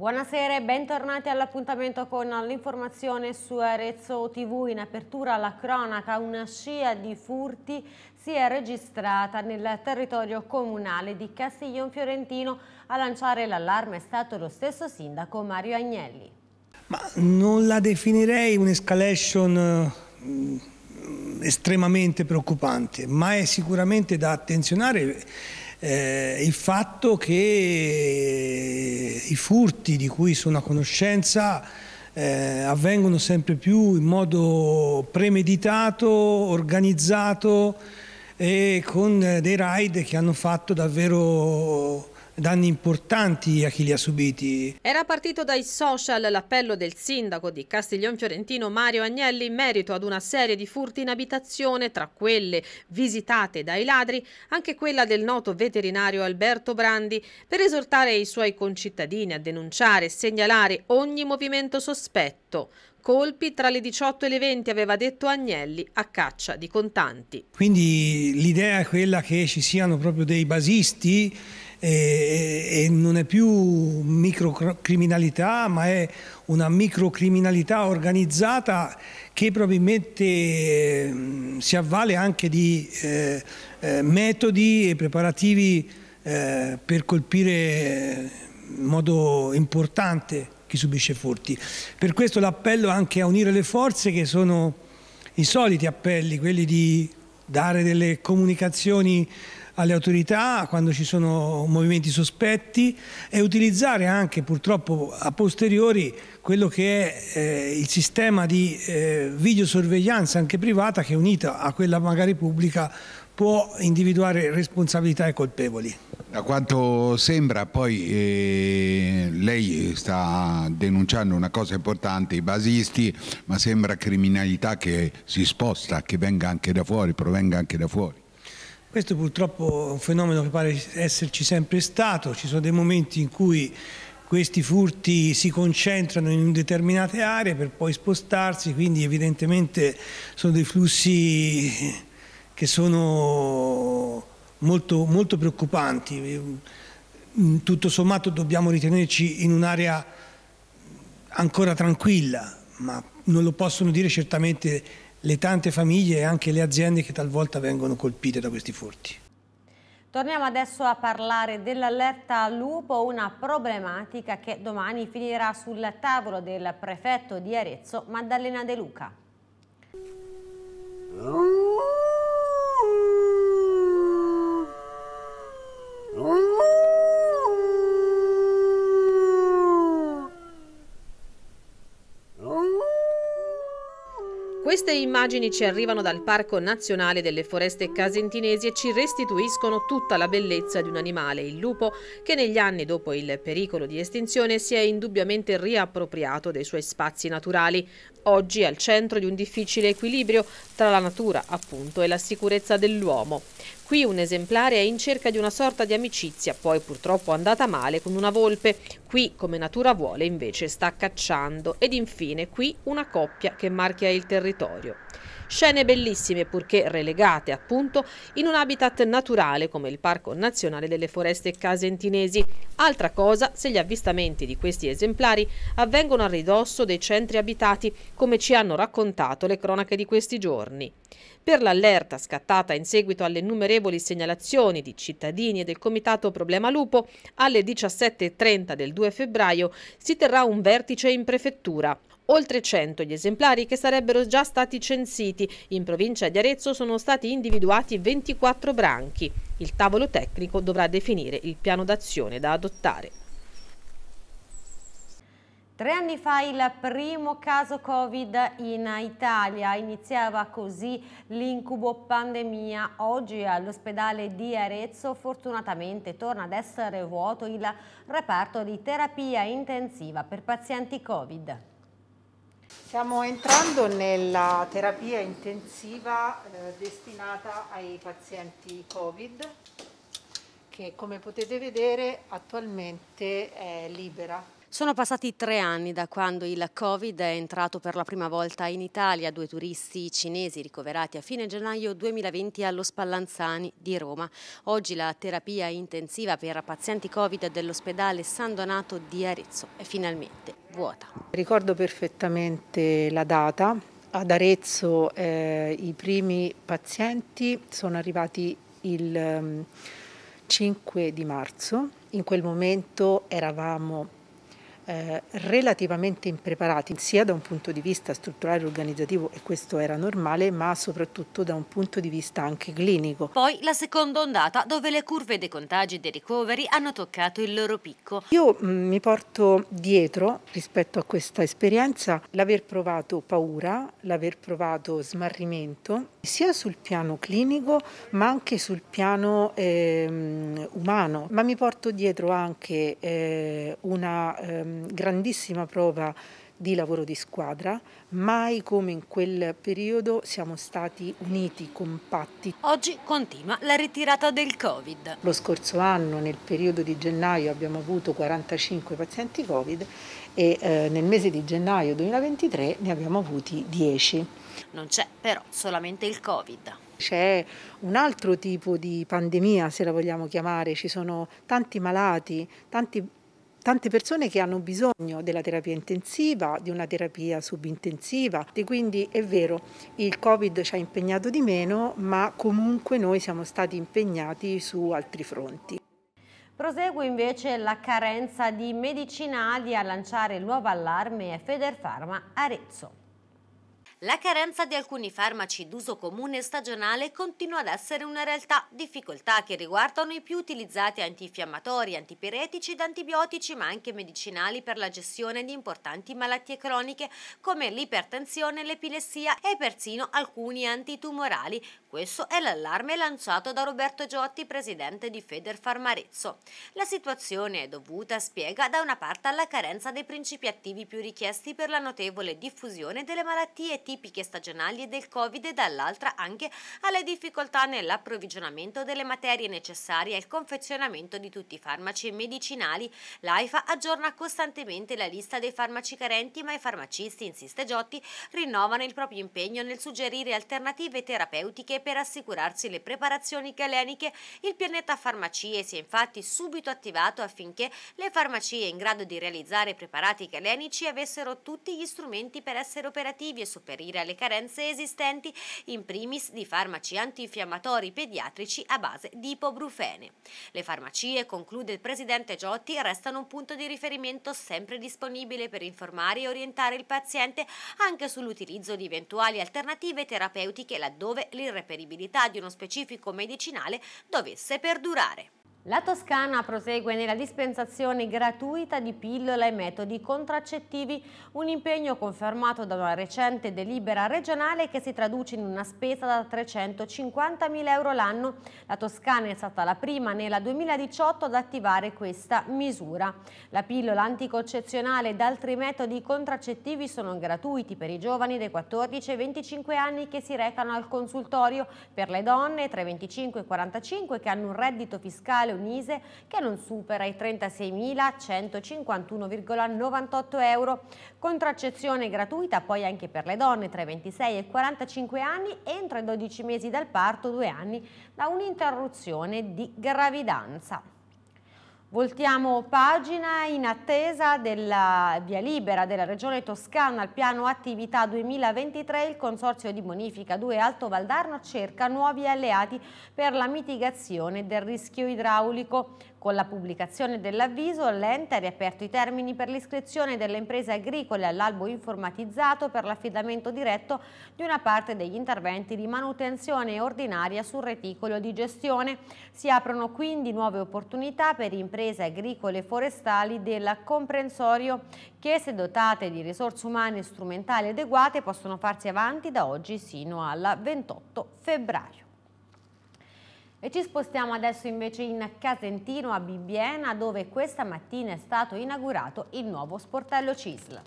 Buonasera e bentornati all'appuntamento con l'informazione su Arezzo TV. In apertura alla cronaca una scia di furti si è registrata nel territorio comunale di Castiglion Fiorentino. A lanciare l'allarme è stato lo stesso sindaco Mario Agnelli. Ma non la definirei un'escalation eh, estremamente preoccupante, ma è sicuramente da attenzionare eh, il fatto che i furti di cui sono a conoscenza eh, avvengono sempre più in modo premeditato, organizzato e con eh, dei raid che hanno fatto davvero danni importanti a chi li ha subiti. Era partito dai social l'appello del sindaco di Castiglion Fiorentino Mario Agnelli in merito ad una serie di furti in abitazione, tra quelle visitate dai ladri, anche quella del noto veterinario Alberto Brandi, per esortare i suoi concittadini a denunciare e segnalare ogni movimento sospetto. Colpi tra le 18 e le 20, aveva detto Agnelli, a caccia di contanti. Quindi l'idea è quella che ci siano proprio dei basisti e, e non è più microcriminalità ma è una microcriminalità organizzata che probabilmente eh, si avvale anche di eh, eh, metodi e preparativi eh, per colpire in modo importante chi subisce furti. Per questo l'appello anche a unire le forze che sono i soliti appelli, quelli di dare delle comunicazioni alle autorità quando ci sono movimenti sospetti e utilizzare anche purtroppo a posteriori quello che è eh, il sistema di eh, videosorveglianza anche privata che unita a quella magari pubblica può individuare responsabilità e colpevoli. Da quanto sembra poi eh, lei sta denunciando una cosa importante, i basisti, ma sembra criminalità che si sposta, che venga anche da fuori, provenga anche da fuori. Questo purtroppo è un fenomeno che pare esserci sempre stato, ci sono dei momenti in cui questi furti si concentrano in determinate aree per poi spostarsi, quindi evidentemente sono dei flussi che sono molto, molto preoccupanti. Tutto sommato dobbiamo ritenerci in un'area ancora tranquilla, ma non lo possono dire certamente le tante famiglie e anche le aziende che talvolta vengono colpite da questi furti. Torniamo adesso a parlare dell'allerta lupo, una problematica che domani finirà sul tavolo del prefetto di Arezzo Maddalena De Luca. Mm. Queste immagini ci arrivano dal Parco Nazionale delle Foreste Casentinesi e ci restituiscono tutta la bellezza di un animale, il lupo, che negli anni dopo il pericolo di estinzione si è indubbiamente riappropriato dei suoi spazi naturali. Oggi al centro di un difficile equilibrio tra la natura, appunto, e la sicurezza dell'uomo. Qui un esemplare è in cerca di una sorta di amicizia, poi purtroppo andata male con una volpe. Qui, come natura vuole, invece sta cacciando. Ed infine qui una coppia che marchia il territorio. Scene bellissime, purché relegate appunto in un habitat naturale come il Parco Nazionale delle Foreste Casentinesi. Altra cosa se gli avvistamenti di questi esemplari avvengono a ridosso dei centri abitati, come ci hanno raccontato le cronache di questi giorni. Per l'allerta scattata in seguito alle innumerevoli segnalazioni di cittadini e del Comitato Problema Lupo, alle 17.30 del 2 febbraio si terrà un vertice in prefettura oltre 100 gli esemplari che sarebbero già stati censiti. In provincia di Arezzo sono stati individuati 24 branchi. Il tavolo tecnico dovrà definire il piano d'azione da adottare. Tre anni fa il primo caso Covid in Italia, iniziava così l'incubo pandemia. Oggi all'ospedale di Arezzo fortunatamente torna ad essere vuoto il reparto di terapia intensiva per pazienti Covid. Stiamo entrando nella terapia intensiva eh, destinata ai pazienti Covid che come potete vedere attualmente è libera. Sono passati tre anni da quando il Covid è entrato per la prima volta in Italia. Due turisti cinesi ricoverati a fine gennaio 2020 allo Spallanzani di Roma. Oggi la terapia intensiva per pazienti Covid dell'ospedale San Donato di Arezzo è finalmente vuota. Ricordo perfettamente la data. Ad Arezzo eh, i primi pazienti sono arrivati il 5 mm, di marzo. In quel momento eravamo eh, relativamente impreparati sia da un punto di vista strutturale e organizzativo e questo era normale ma soprattutto da un punto di vista anche clinico. Poi la seconda ondata dove le curve dei contagi e dei ricoveri hanno toccato il loro picco. Io mm, mi porto dietro rispetto a questa esperienza l'aver provato paura, l'aver provato smarrimento sia sul piano clinico ma anche sul piano eh, umano ma mi porto dietro anche eh, una ehm, grandissima prova di lavoro di squadra, mai come in quel periodo siamo stati uniti, compatti. Oggi continua la ritirata del Covid. Lo scorso anno nel periodo di gennaio abbiamo avuto 45 pazienti Covid e eh, nel mese di gennaio 2023 ne abbiamo avuti 10. Non c'è però solamente il Covid. C'è un altro tipo di pandemia, se la vogliamo chiamare, ci sono tanti malati, tanti tante persone che hanno bisogno della terapia intensiva, di una terapia subintensiva e quindi è vero il Covid ci ha impegnato di meno ma comunque noi siamo stati impegnati su altri fronti. Prosegue invece la carenza di medicinali a lanciare il nuovo allarme è Federpharma Arezzo. La carenza di alcuni farmaci d'uso comune e stagionale continua ad essere una realtà, difficoltà che riguardano i più utilizzati antinfiammatori, antipiretici ed antibiotici, ma anche medicinali per la gestione di importanti malattie croniche come l'ipertensione, l'epilessia e persino alcuni antitumorali, questo è l'allarme lanciato da Roberto Giotti, presidente di Feder Farmarezzo. La situazione è dovuta, spiega, da una parte alla carenza dei principi attivi più richiesti per la notevole diffusione delle malattie tipiche stagionali e del Covid e dall'altra anche alle difficoltà nell'approvvigionamento delle materie necessarie al confezionamento di tutti i farmaci e medicinali. L'AIFA aggiorna costantemente la lista dei farmaci carenti, ma i farmacisti, insiste Giotti, rinnovano il proprio impegno nel suggerire alternative terapeutiche per assicurarsi le preparazioni galeniche. Il pianeta farmacie si è infatti subito attivato affinché le farmacie in grado di realizzare preparati galenici avessero tutti gli strumenti per essere operativi e sopperire alle carenze esistenti, in primis di farmaci antinfiammatori pediatrici a base di ipobrufene. Le farmacie, conclude il presidente Giotti, restano un punto di riferimento sempre disponibile per informare e orientare il paziente anche sull'utilizzo di eventuali alternative terapeutiche laddove l'irreparabile reperibilità di uno specifico medicinale dovesse perdurare. La Toscana prosegue nella dispensazione gratuita di pillole e metodi contraccettivi, un impegno confermato da una recente delibera regionale che si traduce in una spesa da 350.000 euro l'anno. La Toscana è stata la prima nella 2018 ad attivare questa misura. La pillola anticoncezionale ed altri metodi contraccettivi sono gratuiti per i giovani dai 14 ai 25 anni che si recano al consultorio, per le donne tra i 25 e i 45 che hanno un reddito fiscale totale Unise che non supera i 36.151,98 euro. Contraccezione gratuita poi anche per le donne tra i 26 e i 45 anni entro i 12 mesi dal parto, due anni da un'interruzione di gravidanza. Voltiamo pagina in attesa della via libera della Regione Toscana al piano attività 2023. Il Consorzio di Bonifica 2 Alto Valdarno cerca nuovi alleati per la mitigazione del rischio idraulico. Con la pubblicazione dell'avviso, l'ente ha riaperto i termini per l'iscrizione delle imprese agricole all'albo informatizzato per l'affidamento diretto di una parte degli interventi di manutenzione ordinaria sul reticolo di gestione. Si aprono quindi nuove opportunità per imprese agricole e forestali del comprensorio che, se dotate di risorse umane e strumentali adeguate, possono farsi avanti da oggi sino al 28 febbraio. E ci spostiamo adesso invece in Casentino a Bibbiena dove questa mattina è stato inaugurato il nuovo sportello CISL.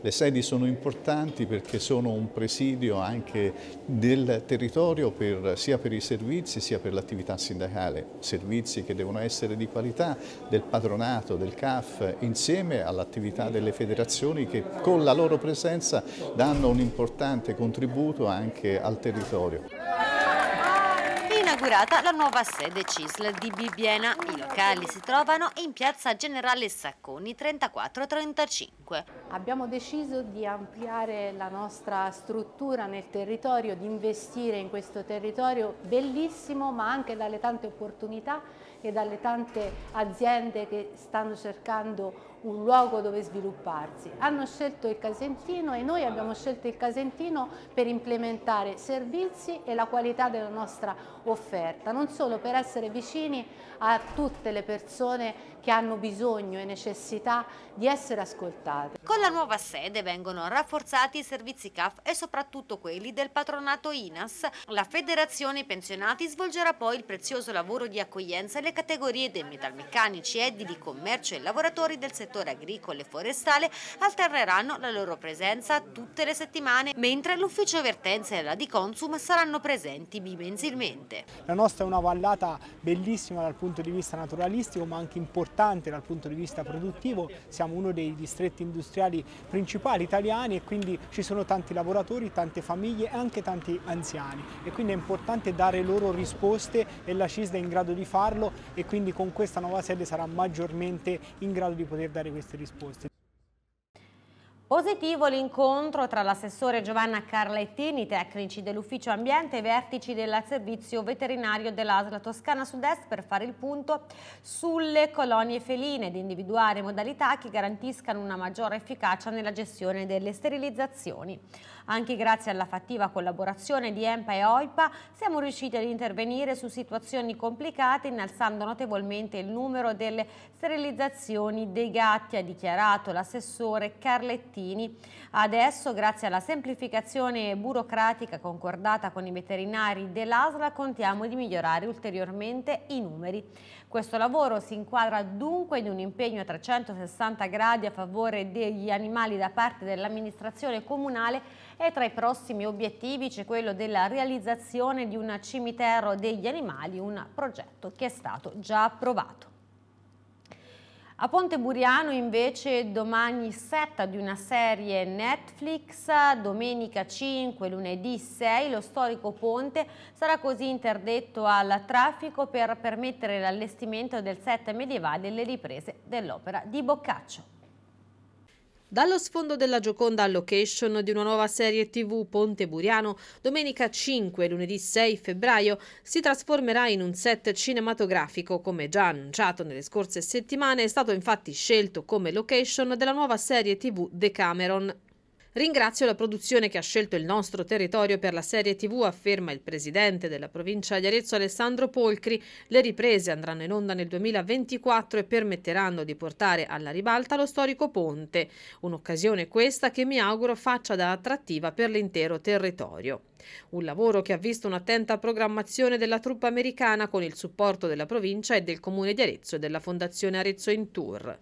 Le sedi sono importanti perché sono un presidio anche del territorio per, sia per i servizi sia per l'attività sindacale, servizi che devono essere di qualità del patronato, del CAF, insieme all'attività delle federazioni che con la loro presenza danno un importante contributo anche al territorio inaugurata la nuova sede CISL di Bibbiena. I locali si trovano in piazza Generale Sacconi 34-35. Abbiamo deciso di ampliare la nostra struttura nel territorio, di investire in questo territorio bellissimo ma anche dalle tante opportunità che dalle tante aziende che stanno cercando un luogo dove svilupparsi. Hanno scelto il Casentino e noi abbiamo scelto il Casentino per implementare servizi e la qualità della nostra offerta, non solo per essere vicini a tutte le persone che hanno bisogno e necessità di essere ascoltate. Con la nuova sede vengono rafforzati i servizi CAF e soprattutto quelli del patronato INAS. La federazione pensionati svolgerà poi il prezioso lavoro di accoglienza alle categorie dei metalmeccanici, edili, commercio e lavoratori del settore agricolo e forestale alterneranno la loro presenza tutte le settimane, mentre l'ufficio vertenza e la di Consum saranno presenti bimensilmente. La nostra è una vallata bellissima dal punto di vista naturalistico ma anche importante importante dal punto di vista produttivo, siamo uno dei distretti industriali principali italiani e quindi ci sono tanti lavoratori, tante famiglie e anche tanti anziani e quindi è importante dare loro risposte e la CISD è in grado di farlo e quindi con questa nuova sede sarà maggiormente in grado di poter dare queste risposte. Positivo l'incontro tra l'assessore Giovanna Carlettini, tecnici dell'Ufficio Ambiente e vertici del Servizio Veterinario dell'Asla Toscana Sud-Est per fare il punto sulle colonie feline ed individuare modalità che garantiscano una maggiore efficacia nella gestione delle sterilizzazioni. Anche grazie alla fattiva collaborazione di EMPA e OIPA siamo riusciti ad intervenire su situazioni complicate innalzando notevolmente il numero delle sterilizzazioni dei gatti, ha dichiarato l'assessore Carlettini. Adesso, grazie alla semplificazione burocratica concordata con i veterinari dell'ASLA, contiamo di migliorare ulteriormente i numeri. Questo lavoro si inquadra dunque in un impegno a 360 gradi a favore degli animali da parte dell'amministrazione comunale e tra i prossimi obiettivi c'è quello della realizzazione di un cimitero degli animali, un progetto che è stato già approvato. A Ponte Buriano invece domani setta di una serie Netflix, domenica 5, lunedì 6, lo storico ponte sarà così interdetto al traffico per permettere l'allestimento del set medievale e le riprese dell'opera di Boccaccio. Dallo sfondo della Gioconda location di una nuova serie TV Ponte Buriano, domenica 5 e lunedì 6 febbraio si trasformerà in un set cinematografico. Come già annunciato nelle scorse settimane, è stato infatti scelto come location della nuova serie TV Decameron Ringrazio la produzione che ha scelto il nostro territorio per la serie TV, afferma il presidente della provincia di Arezzo Alessandro Polcri. Le riprese andranno in onda nel 2024 e permetteranno di portare alla ribalta lo storico ponte, un'occasione questa che mi auguro faccia da attrattiva per l'intero territorio. Un lavoro che ha visto un'attenta programmazione della truppa americana con il supporto della provincia e del comune di Arezzo e della Fondazione Arezzo in Tour.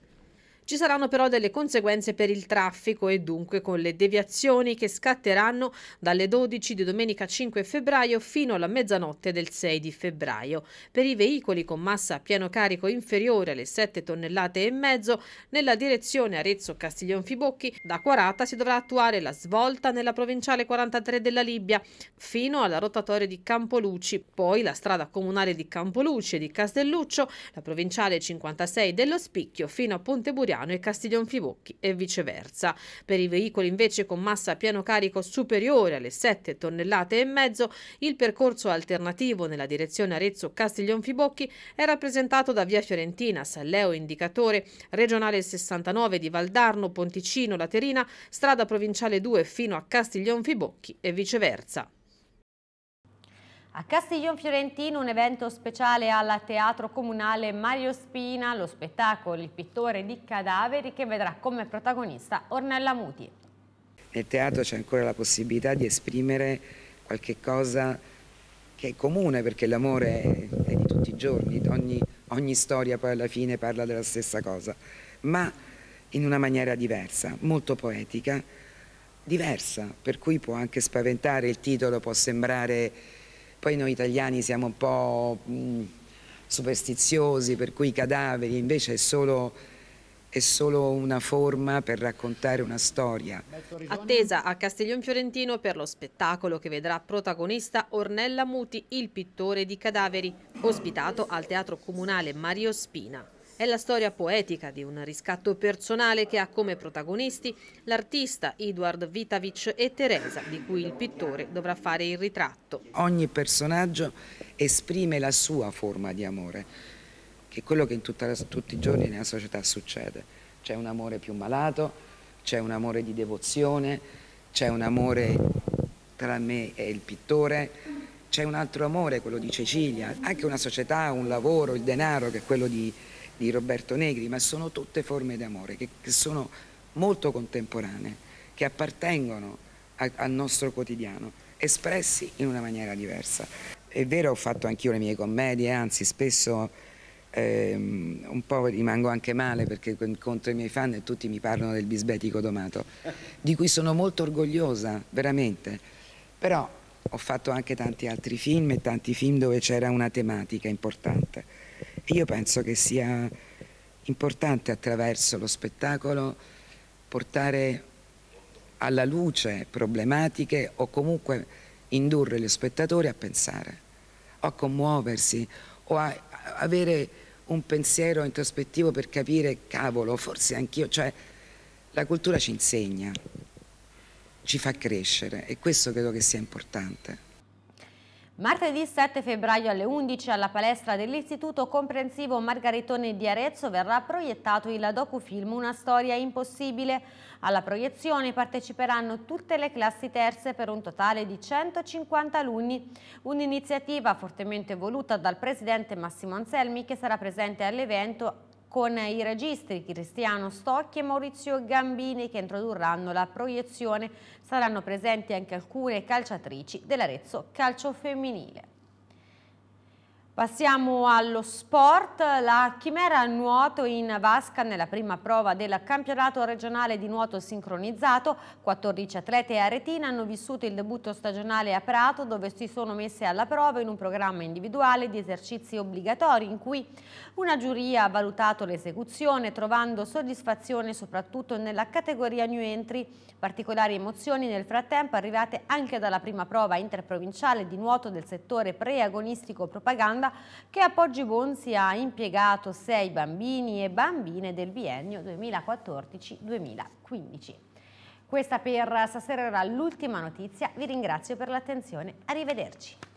Ci saranno però delle conseguenze per il traffico e dunque con le deviazioni che scatteranno dalle 12 di domenica 5 febbraio fino alla mezzanotte del 6 di febbraio. Per i veicoli con massa a pieno carico inferiore alle 7 tonnellate e mezzo, nella direzione Arezzo-Castiglion-Fibocchi, da Quarata si dovrà attuare la svolta nella provinciale 43 della Libia fino alla rotatoria di Campoluci, poi la strada comunale di Campoluci e di Castelluccio, la provinciale 56 dello Spicchio fino a Ponte Buriano Piano e Castiglion Fibocchi e viceversa. Per i veicoli invece con massa a piano carico superiore alle 7 tonnellate e mezzo, il percorso alternativo nella direzione Arezzo-Castiglion Fibocchi è rappresentato da via Fiorentina, Salleo Indicatore, regionale 69 di Valdarno, Ponticino, Laterina, strada provinciale 2 fino a Castiglion Fibocchi e viceversa. A Castiglion Fiorentino un evento speciale al Teatro Comunale Mario Spina, lo spettacolo Il pittore di cadaveri che vedrà come protagonista Ornella Muti. Nel teatro c'è ancora la possibilità di esprimere qualche cosa che è comune perché l'amore è di tutti i giorni, ogni, ogni storia poi alla fine parla della stessa cosa, ma in una maniera diversa, molto poetica, diversa, per cui può anche spaventare il titolo, può sembrare poi noi italiani siamo un po' mm, superstiziosi, per cui i cadaveri invece è solo, è solo una forma per raccontare una storia. Attesa a Castiglion Fiorentino per lo spettacolo che vedrà protagonista Ornella Muti, il pittore di cadaveri, ospitato al Teatro Comunale Mario Spina. È la storia poetica di un riscatto personale che ha come protagonisti l'artista Eduard Vitavic e Teresa, di cui il pittore dovrà fare il ritratto. Ogni personaggio esprime la sua forma di amore, che è quello che in la, tutti i giorni nella società succede. C'è un amore più malato, c'è un amore di devozione, c'è un amore tra me e il pittore, c'è un altro amore, quello di Cecilia, anche una società, un lavoro, il denaro, che è quello di di Roberto Negri, ma sono tutte forme d'amore che, che sono molto contemporanee, che appartengono a, al nostro quotidiano, espressi in una maniera diversa. È vero, ho fatto anch'io le mie commedie, anzi spesso ehm, un po' rimango anche male perché incontro i miei fan e tutti mi parlano del bisbetico domato, di cui sono molto orgogliosa, veramente. Però ho fatto anche tanti altri film e tanti film dove c'era una tematica importante. Io penso che sia importante attraverso lo spettacolo portare alla luce problematiche o comunque indurre lo spettatore a pensare o a commuoversi o a avere un pensiero introspettivo per capire cavolo, forse anch'io, cioè la cultura ci insegna, ci fa crescere e questo credo che sia importante. Martedì 7 febbraio alle 11 alla palestra dell'Istituto Comprensivo Margaritone di Arezzo verrà proiettato il docufilm Una storia impossibile. Alla proiezione parteciperanno tutte le classi terze per un totale di 150 alunni. Un'iniziativa fortemente voluta dal presidente Massimo Anselmi che sarà presente all'evento con i registi Cristiano Stocchi e Maurizio Gambini che introdurranno la proiezione. Saranno presenti anche alcune calciatrici dell'Arezzo Calcio Femminile. Passiamo allo sport, la Chimera Nuoto in Vasca nella prima prova del campionato regionale di nuoto sincronizzato, 14 atlete aretine hanno vissuto il debutto stagionale a Prato dove si sono messe alla prova in un programma individuale di esercizi obbligatori in cui una giuria ha valutato l'esecuzione trovando soddisfazione soprattutto nella categoria new entry, particolari emozioni nel frattempo arrivate anche dalla prima prova interprovinciale di nuoto del settore preagonistico propaganda Zanda che a Poggi Poggibonsi ha impiegato sei bambini e bambine del biennio 2014-2015. Questa per stasera era l'ultima notizia, vi ringrazio per l'attenzione, arrivederci.